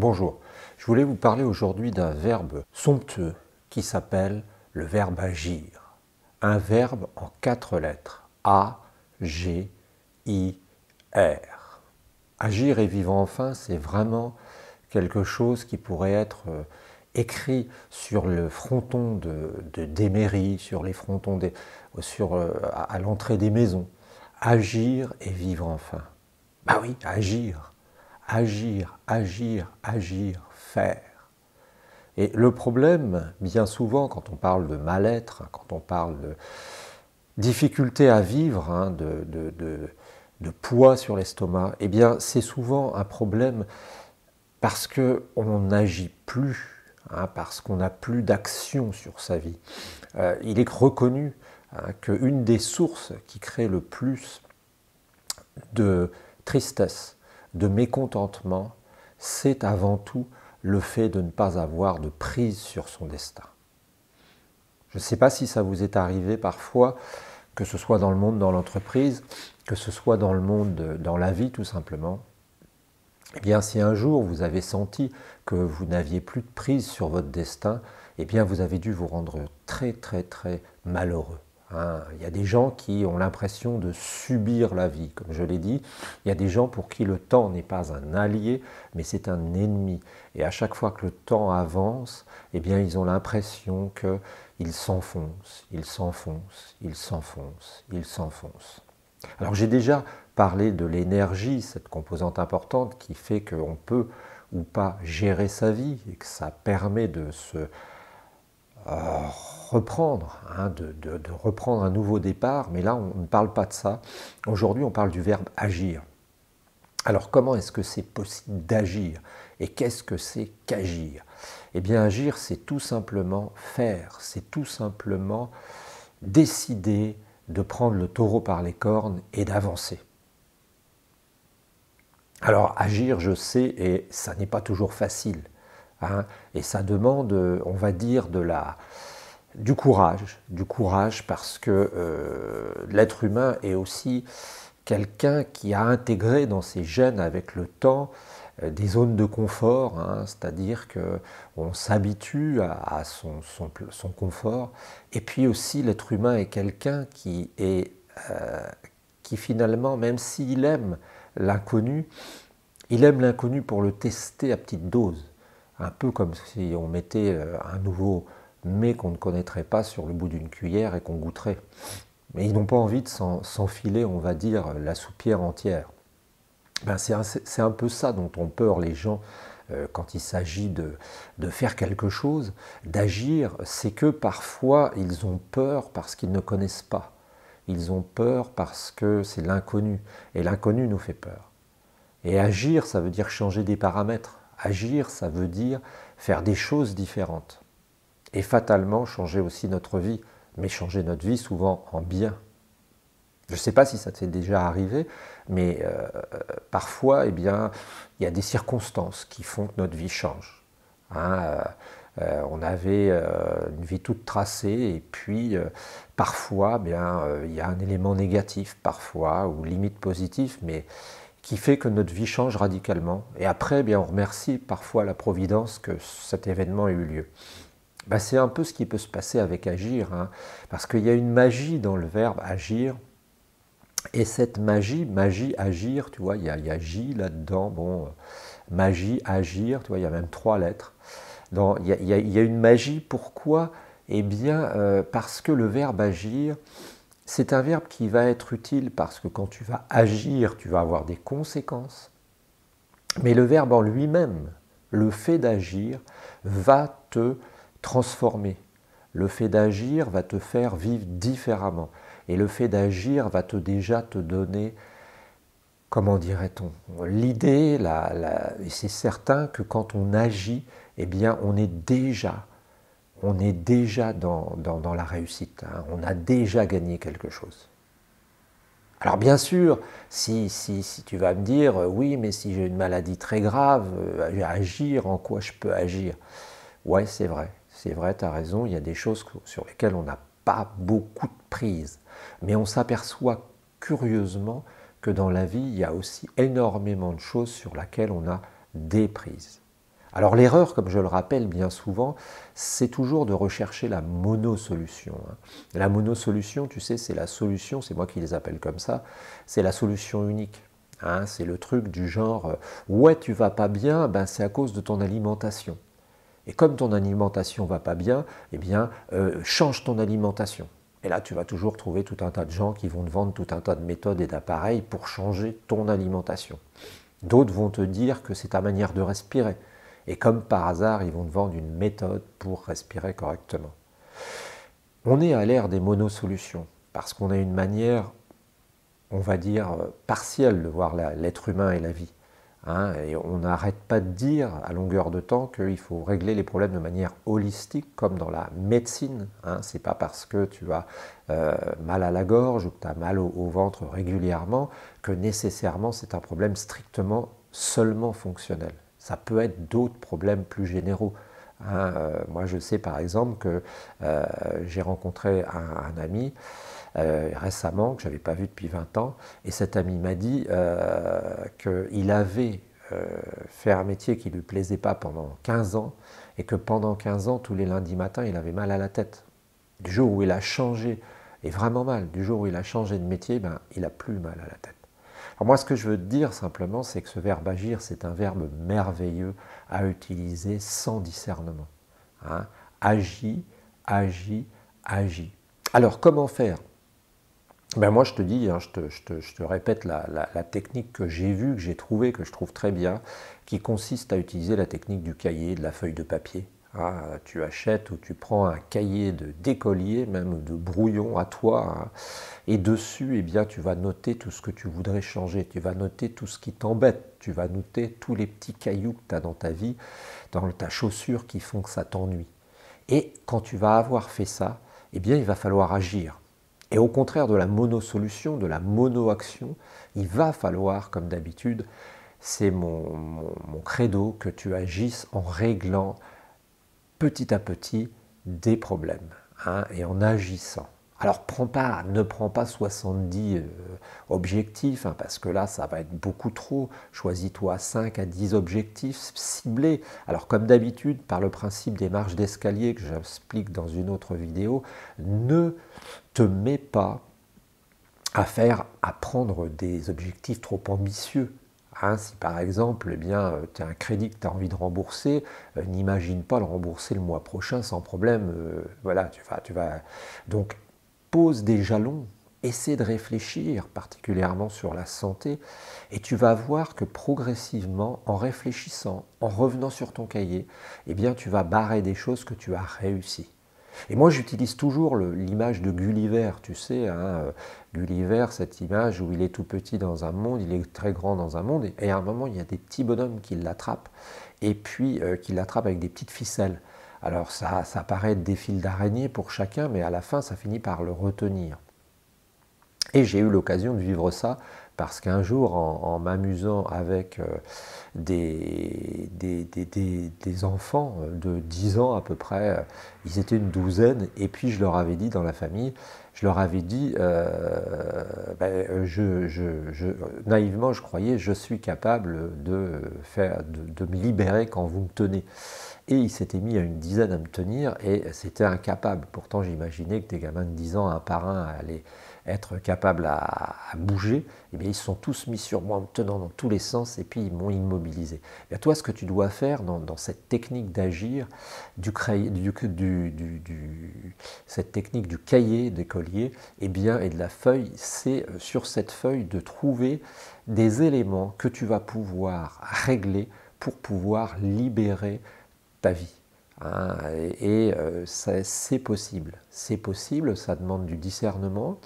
Bonjour, je voulais vous parler aujourd'hui d'un verbe somptueux qui s'appelle le verbe agir. Un verbe en quatre lettres A, G, I, R. Agir et vivre enfin, c'est vraiment quelque chose qui pourrait être euh, écrit sur le fronton de, des mairies, sur les frontons des, euh, sur, euh, à, à l'entrée des maisons. Agir et vivre enfin. Bah oui, agir agir, agir, agir, faire. Et le problème, bien souvent, quand on parle de mal-être, quand on parle de difficulté à vivre, hein, de, poids sur l'estomac, eh bien, c'est souvent un problème parce que on n'agit plus, hein, parce qu'on n'a plus d'action sur sa vie. Euh, il est reconnu hein, qu'une des sources qui crée le plus de tristesse, de mécontentement, c'est avant tout le fait de ne pas avoir de prise sur son destin. Je ne sais pas si ça vous est arrivé parfois, que ce soit dans le monde, dans l'entreprise, que ce soit dans le monde, dans la vie tout simplement. Eh bien, si un jour vous avez senti que vous n'aviez plus de prise sur votre destin, eh bien, vous avez dû vous rendre très, très, très malheureux. Hein, il y a des gens qui ont l'impression de subir la vie, comme je l'ai dit. Il y a des gens pour qui le temps n'est pas un allié, mais c'est un ennemi. Et à chaque fois que le temps avance, eh bien, ils ont l'impression qu'ils s'enfoncent, ils s'enfoncent, ils s'enfoncent, ils s'enfoncent. Alors j'ai déjà parlé de l'énergie, cette composante importante qui fait qu'on peut ou pas gérer sa vie et que ça permet de se... Euh, reprendre, hein, de, reprendre un nouveau départ, mais là on ne parle pas de ça. Aujourd'hui on parle du verbe agir. Alors comment est-ce que c'est possible d'agir Et qu'est-ce que c'est qu'agir Eh bien agir c'est tout simplement faire, c'est tout simplement décider de prendre le taureau par les cornes et d'avancer. Alors agir, je sais, et ça n'est pas toujours facile. Hein, et ça demande, on va dire, de la, du courage, du courage parce que euh, l'être humain est aussi quelqu'un qui a intégré dans ses gènes avec le temps euh, des zones de confort, hein, c'est-à-dire qu'on s'habitue à, son, confort, et puis aussi l'être humain est quelqu'un qui est euh, qui finalement, même s'il aime l'inconnu, il aime l'inconnu pour le tester à petite dose, un peu comme si on mettait un nouveau mais qu'on ne connaîtrait pas sur le bout d'une cuillère et qu'on goûterait. Mais ils n'ont pas envie de s'enfiler, on va dire, la soupière entière. Ben c'est un, peu ça dont ont peur les gens euh, quand il s'agit de, faire quelque chose, d'agir, c'est que parfois ils ont peur parce qu'ils ne connaissent pas. Ils ont peur parce que c'est l'inconnu, et l'inconnu nous fait peur. Et agir, ça veut dire changer des paramètres. Agir, ça veut dire faire des choses différentes et fatalement changer aussi notre vie, mais changer notre vie souvent en bien. Je ne sais pas si ça t'est déjà arrivé, mais euh, parfois, eh bien, il y a des circonstances qui font que notre vie change. Hein, euh, euh, on avait une vie toute tracée, et puis parfois, eh bien, il y a un élément négatif, parfois, ou limite positif, mais qui fait que notre vie change radicalement. Et après, eh bien, on remercie parfois la Providence que cet événement ait eu lieu. Bah, c'est un peu ce qui peut se passer avec agir, hein, parce qu'il y a une magie dans le verbe agir. Et cette magie, magie, agir, tu vois, il y a, J là-dedans, bon, magie, agir, tu vois, il y a même trois lettres. il, y a, une magie, pourquoi Eh bien, euh, parce que le verbe agir, c'est un verbe qui va être utile parce que quand tu vas agir, tu vas avoir des conséquences. Mais le verbe en lui-même, le fait d'agir, va te transformer. Le fait d'agir va te faire vivre différemment. Et le fait d'agir va te déjà te donner, comment dirait-on, l'idée, la, et c'est certain que quand on agit, eh bien on est déjà, on est déjà dans, la réussite, hein. on a déjà gagné quelque chose. Alors bien sûr, si, si, si, tu vas me dire, euh, oui, mais si j'ai une maladie très grave, euh, agir, en quoi je peux agir Ouais, c'est vrai c'est vrai, tu as raison, il y a des choses sur lesquelles on n'a pas beaucoup de prise. Mais on s'aperçoit curieusement que dans la vie, il y a aussi énormément de choses sur lesquelles on a des prises. Alors l'erreur, comme je le rappelle bien souvent, c'est toujours de rechercher la monosolution. Hein. La monosolution, tu sais, c'est la solution, c'est moi qui les appelle comme ça, c'est la solution unique. Hein. c'est le truc du genre euh, ouais tu vas pas bien, ben c'est à cause de ton alimentation. Et comme ton alimentation va pas bien, eh bien, euh, change ton alimentation. Et là, tu vas toujours trouver tout un tas de gens qui vont te vendre tout un tas de méthodes et d'appareils pour changer ton alimentation. D'autres vont te dire que c'est ta manière de respirer. Et comme par hasard, ils vont te vendre une méthode pour respirer correctement. On est à l'ère des monosolutions, parce qu'on a une manière, on va dire, euh, partielle de voir l'être humain et la vie. Hein, et on n'arrête pas de dire à longueur de temps qu'il faut régler les problèmes de manière holistique, comme dans la médecine. Hein. c'est pas parce que tu as euh, mal à la gorge ou que tu as mal au, ventre régulièrement que nécessairement c'est un problème strictement seulement fonctionnel. Ça peut être d'autres problèmes plus généraux. Euh, moi, je sais par exemple que euh, j'ai rencontré un, ami euh, récemment que n'avais pas vu depuis 20 ans, et cet ami m'a dit qu'il avait fait un métier qui lui plaisait pas pendant 15 ans, et que pendant 15 ans, tous les lundis matins, il avait mal à la tête. Du jour où il a changé, et vraiment mal, du jour où il a changé de métier, ben, il a plus mal à la tête. Alors moi, ce que je veux te dire simplement, c'est que ce verbe agir, c'est un verbe merveilleux à utiliser sans discernement. Hein agis, agit. agis. Alors, comment faire ben moi, je te dis, hein, je, te, répète la technique que j'ai vue, que j'ai trouvée, que je trouve très bien, qui consiste à utiliser la technique du cahier, de la feuille de papier. Ah, tu achètes ou tu prends un cahier de décollier, même de brouillon à toi, hein. et dessus, eh bien, tu vas noter tout ce que tu voudrais changer, tu vas noter tout ce qui t'embête, tu vas noter tous les petits cailloux que tu as dans ta vie, dans ta chaussure qui font que ça t'ennuie. Et quand tu vas avoir fait ça, eh bien, il va falloir agir. Et au contraire de la monosolution, de la monoaction, il va falloir, comme d'habitude, c'est mon credo, que tu agisses en réglant petit à petit des problèmes hein, et en agissant. Alors prends pas, ne prends pas 70 euh, objectifs, hein, parce que là, ça va être beaucoup trop. Choisis-toi 5 à 10 objectifs ciblés. Alors comme d'habitude, par le principe des marches d'escalier que j'explique dans une autre vidéo, ne te mets pas à faire, à prendre des objectifs trop ambitieux. Hein, si par exemple, eh bien, euh, tu as un crédit que tu as envie de rembourser, euh, n'imagine pas le rembourser le mois prochain sans problème. Euh, voilà, tu vas, Donc, pose des jalons, essaie de réfléchir, particulièrement sur la santé, et tu vas voir que progressivement, en réfléchissant, en revenant sur ton cahier, eh bien, tu vas barrer des choses que tu as réussies. Et moi, j'utilise toujours l'image de Gulliver, tu sais, hein, euh, Gulliver, cette image où il est tout petit dans un monde, il est très grand dans un monde, et, à un moment, il y a des petits bonhommes qui l'attrapent, et puis euh, qui l'attrapent avec des petites ficelles. Alors ça, ça paraît des fils d'araignée pour chacun, mais à la fin, ça finit par le retenir. Et j'ai eu l'occasion de vivre ça parce qu'un jour, en, m'amusant avec euh, des des, enfants de 10 ans à peu près, euh, ils étaient une douzaine, et puis je leur avais dit dans la famille, je leur avais dit, euh, ben, je, je, naïvement, je croyais, je suis capable de, faire, de, me libérer quand vous me tenez. Et ils s'étaient mis à une dizaine à me tenir et c'était incapable. Pourtant, j'imaginais que des gamins de 10 ans, un par un, allaient être capables à, bouger. Et eh bien, ils sont tous mis sur moi en me tenant dans tous les sens et puis ils m'ont immobilisé. Et toi, ce que tu dois faire dans, cette technique d'agir, du, du, cette technique du cahier d'école et eh bien, et de la feuille, c'est euh, sur cette feuille de trouver des éléments que tu vas pouvoir régler pour pouvoir libérer ta vie. Hein. et, euh, c'est possible. C'est possible, ça demande du discernement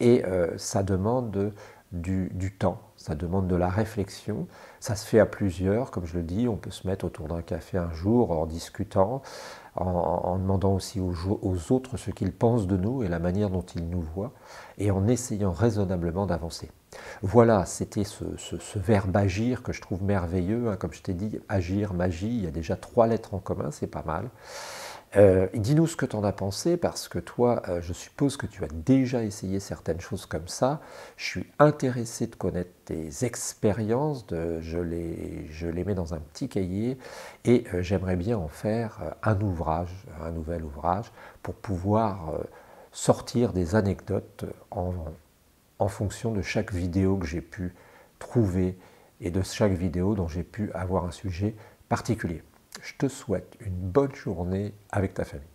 et euh, ça demande du temps ça demande de la réflexion, ça se fait à plusieurs, comme je le dis, on peut se mettre autour d'un café un jour en discutant, en, demandant aussi aux, autres ce qu'ils pensent de nous et la manière dont ils nous voient, et en essayant raisonnablement d'avancer. Voilà, c'était ce, verbe agir que je trouve merveilleux, hein. comme je t'ai dit, agir, magie, il y a déjà trois lettres en commun, c'est pas mal. Euh, dis-nous ce que tu en as pensé, parce que toi, euh, je suppose que tu as déjà essayé certaines choses comme ça. Je suis intéressé de connaître tes expériences, je, les, mets dans un petit cahier, et euh, j'aimerais bien en faire un ouvrage, un nouvel ouvrage, pour pouvoir sortir des anecdotes en, fonction de chaque vidéo que j'ai pu trouver et de chaque vidéo dont j'ai pu avoir un sujet particulier je te souhaite une bonne journée avec ta famille.